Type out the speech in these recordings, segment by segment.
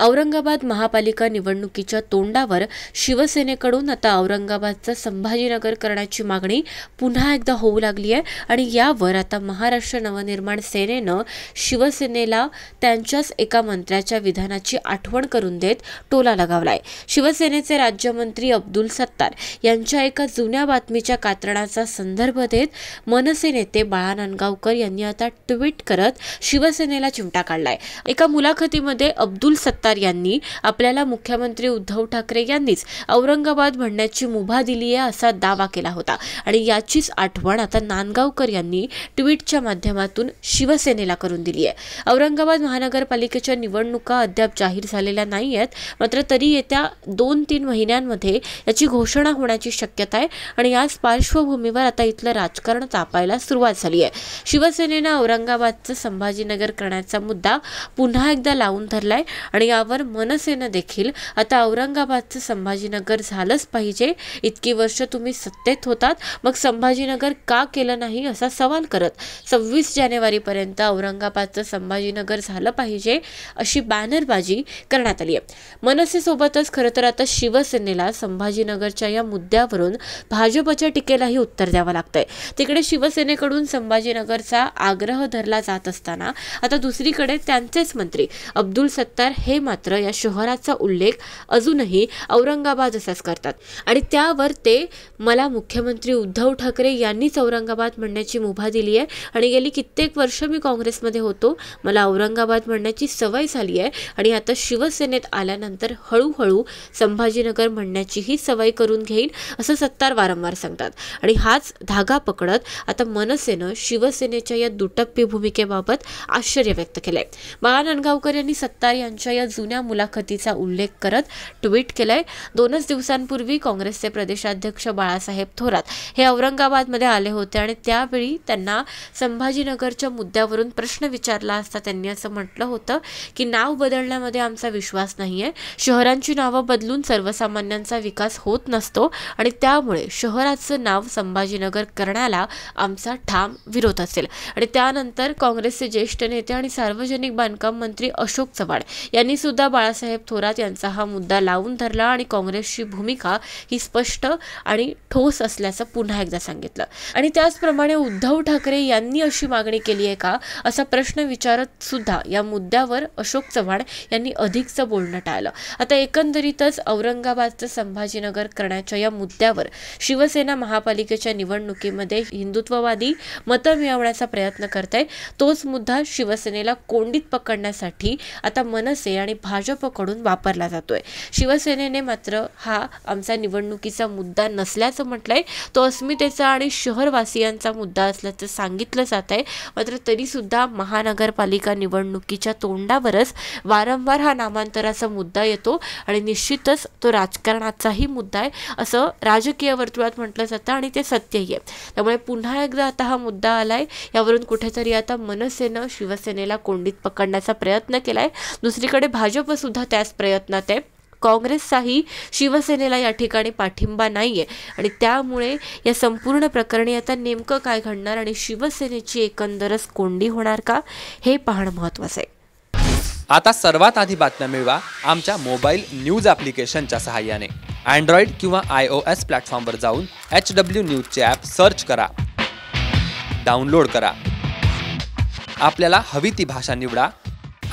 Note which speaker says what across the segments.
Speaker 1: औरंगाबाद महापालिका निवडणुकीच्या तोंडावर शिवसेनेकडून आता औरंगाबादचा संभाजीनगर करण्याची मागणी पुन्हा एकदा होऊ लागली आहे आणि यावर आता महाराष्ट्र नवनिर्माण सेनेनं शिवसेनेला त्यांच्याच एका मंत्र्याच्या विधानाची आठवण करून देत टोला लगावलाय शिवसेनेचे राज्यमंत्री अब्दुल सत्तार यांच्या एका जुन्या बातमीच्या कात्रणाचा संदर्भ देत मनसे नेते बाळा नांदगावकर यांनी आता ट्विट करत शिवसेनेला चिमटा काढलाय एका मुलाखतीमध्ये अब्दुल सत्तार सत्तार यांनी आपल्याला मुख्यमंत्री उद्धव ठाकरे यांनीच औरंगाबाद म्हणण्याची मुभा दिली आहे असा दावा केला होता आणि याचीच आठवण आता नांदगावकर यांनी ट्विटच्या माध्यमातून शिवसेनेला करून दिली आहे औरंगाबाद महानगरपालिकेच्या निवडणुका अद्याप जाहीर झालेल्या नाही आहेत मात्र तरी येत्या दोन तीन महिन्यांमध्ये याची घोषणा होण्याची शक्यता आहे आणि याच पार्श्वभूमीवर आता इथलं राजकारण तापायला सुरुवात झाली आहे शिवसेनेनं औरंगाबादचं संभाजीनगर करण्याचा मुद्दा पुन्हा एकदा लावून धरलाय आणि यावर मनसेनं देखील आता औरंगाबादचं संभाजीनगर झालंच पाहिजे इतकी वर्ष तुम्ही सत्तेत होतात मग संभाजीनगर का केलं नाही असा सवाल करत सव्वीस जानेवारीपर्यंत औरंगाबादचं संभाजीनगर झालं पाहिजे अशी बॅनरबाजी करण्यात आली आहे मनसेसोबतच खरं तर आता शिवसेनेला संभाजीनगरच्या या मुद्द्यावरून भाजपच्या टीकेलाही उत्तर द्यावं लागतंय तिकडे शिवसेनेकडून संभाजीनगरचा आग्रह धरला जात असताना आता दुसरीकडे त्यांचेच मंत्री अब्दुल सत्तार हे मात्र या शहराचा उल्लेख अजूनही औरंगाबाद असाच करतात आणि त्यावर ते मला मुख्यमंत्री उद्धव ठाकरे यांनीच औरंगाबाद म्हणण्याची मुभा दिली आहे आणि गेली कित्येक वर्ष मी काँग्रेसमध्ये होतो मला औरंगाबाद म्हणण्याची सवय झाली आहे आणि आता शिवसेनेत आल्यानंतर हळूहळू संभाजीनगर म्हणण्याचीही सवय करून घेईन असं सत्तार वारंवार सांगतात आणि हाच धागा पकडत आता मनसेनं शिवसेनेच्या या दुटप्पी भूमिकेबाबत आश्चर्य व्यक्त केलंय बाळा नांदगावकर यांनी सत्तार यांच्या या जुन्या मुलाखतीचा उल्लेख करत ट्विट केलंय दोनच दिवसांपूर्वी काँग्रेसचे प्रदेशाध्यक्ष बाळासाहेब थोरात हे औरंगाबादमध्ये आले होते आणि त्यावेळी त्यांना संभाजीनगरच्या मुद्द्यावरून प्रश्न विचारला असता त्यांनी असं म्हटलं होतं की नाव बदलण्यामध्ये आमचा विश्वास नाही आहे शहरांची नावं बदलून सर्वसामान्यांचा विकास होत नसतो आणि त्यामुळे शहराचं नाव संभाजीनगर करण्याला आमचा ठाम विरोध असेल आणि त्यानंतर काँग्रेसचे ज्येष्ठ नेते आणि सार्वजनिक बांधकाम मंत्री अशोक चव्हाण यांनी त्यांनी सुद्धा बाळासाहेब थोरात यांचा हा मुद्दा लावून धरला आणि काँग्रेसची भूमिका ही स्पष्ट आणि ठोस असल्याचं पुन्हा एकदा सांगितलं आणि त्याचप्रमाणे उद्धव ठाकरे यांनी अशी मागणी केली आहे का असा प्रश्न विचारत सुद्धा या मुद्द्यावर अशोक चव्हाण यांनी अधिकचं बोलणं टाळलं आता एकंदरीतच औरंगाबादचं संभाजीनगर करण्याच्या या मुद्द्यावर शिवसेना महापालिकेच्या निवडणुकीमध्ये हिंदुत्ववादी मतं मिळवण्याचा प्रयत्न करत आहे तोच मुद्दा शिवसेनेला कोंडीत पकडण्यासाठी आता मनसे आणि भाजपकडून वापरला जातोय शिवसेनेने मात्र हा आमचा निवडणुकीचा मुद्दा नसल्याचं म्हटलंय तो अस्मितेचा आणि शहरवासियांचा मुद्दा असल्याचं सांगितलं जात आहे मात्र तरीसुद्धा महानगरपालिका निवडणुकीच्या तोंडावरच वारंवार हा नामांतराचा मुद्दा येतो आणि निश्चितच तो राजकारणाचाही मुद्दा आहे असं राजकीय वर्तुळात म्हटलं जातं आणि ते सत्यही आहे त्यामुळे पुन्हा एकदा आता हा मुद्दा आलाय यावरून कुठेतरी आता मनसेनं शिवसेनेला कोंडीत पकडण्याचा प्रयत्न केला आहे दुसरीकडे भाजप सुद्धा त्याच प्रयत्नात आहे काँग्रेसचाही शिवसेनेला या ठिकाणी पाठिंबा नाही आहे आणि त्यामुळे या संपूर्ण प्रकरणी आता नेमकं काय घडणार आणि शिवसेनेची एकंदरच कोंडी होणार का हे पाहणं महत्त्वाचं आहे
Speaker 2: आता सर्वात आधी बातम्या मिळवा आमच्या मोबाईल न्यूज ॲप्लिकेशनच्या सहाय्याने अँड्रॉइड किंवा आय ओ एस प्लॅटफॉर्मवर जाऊन एच डब्ल्यू न्यूजचे ॲप सर्च करा डाउनलोड करा आपल्याला हवी ती भाषा निवडा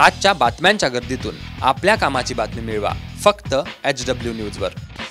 Speaker 2: आजच्या बातम्यांच्या गर्दीतून आपल्या कामाची बातमी मिळवा फक्त एच डब्ल्यू न्यूजवर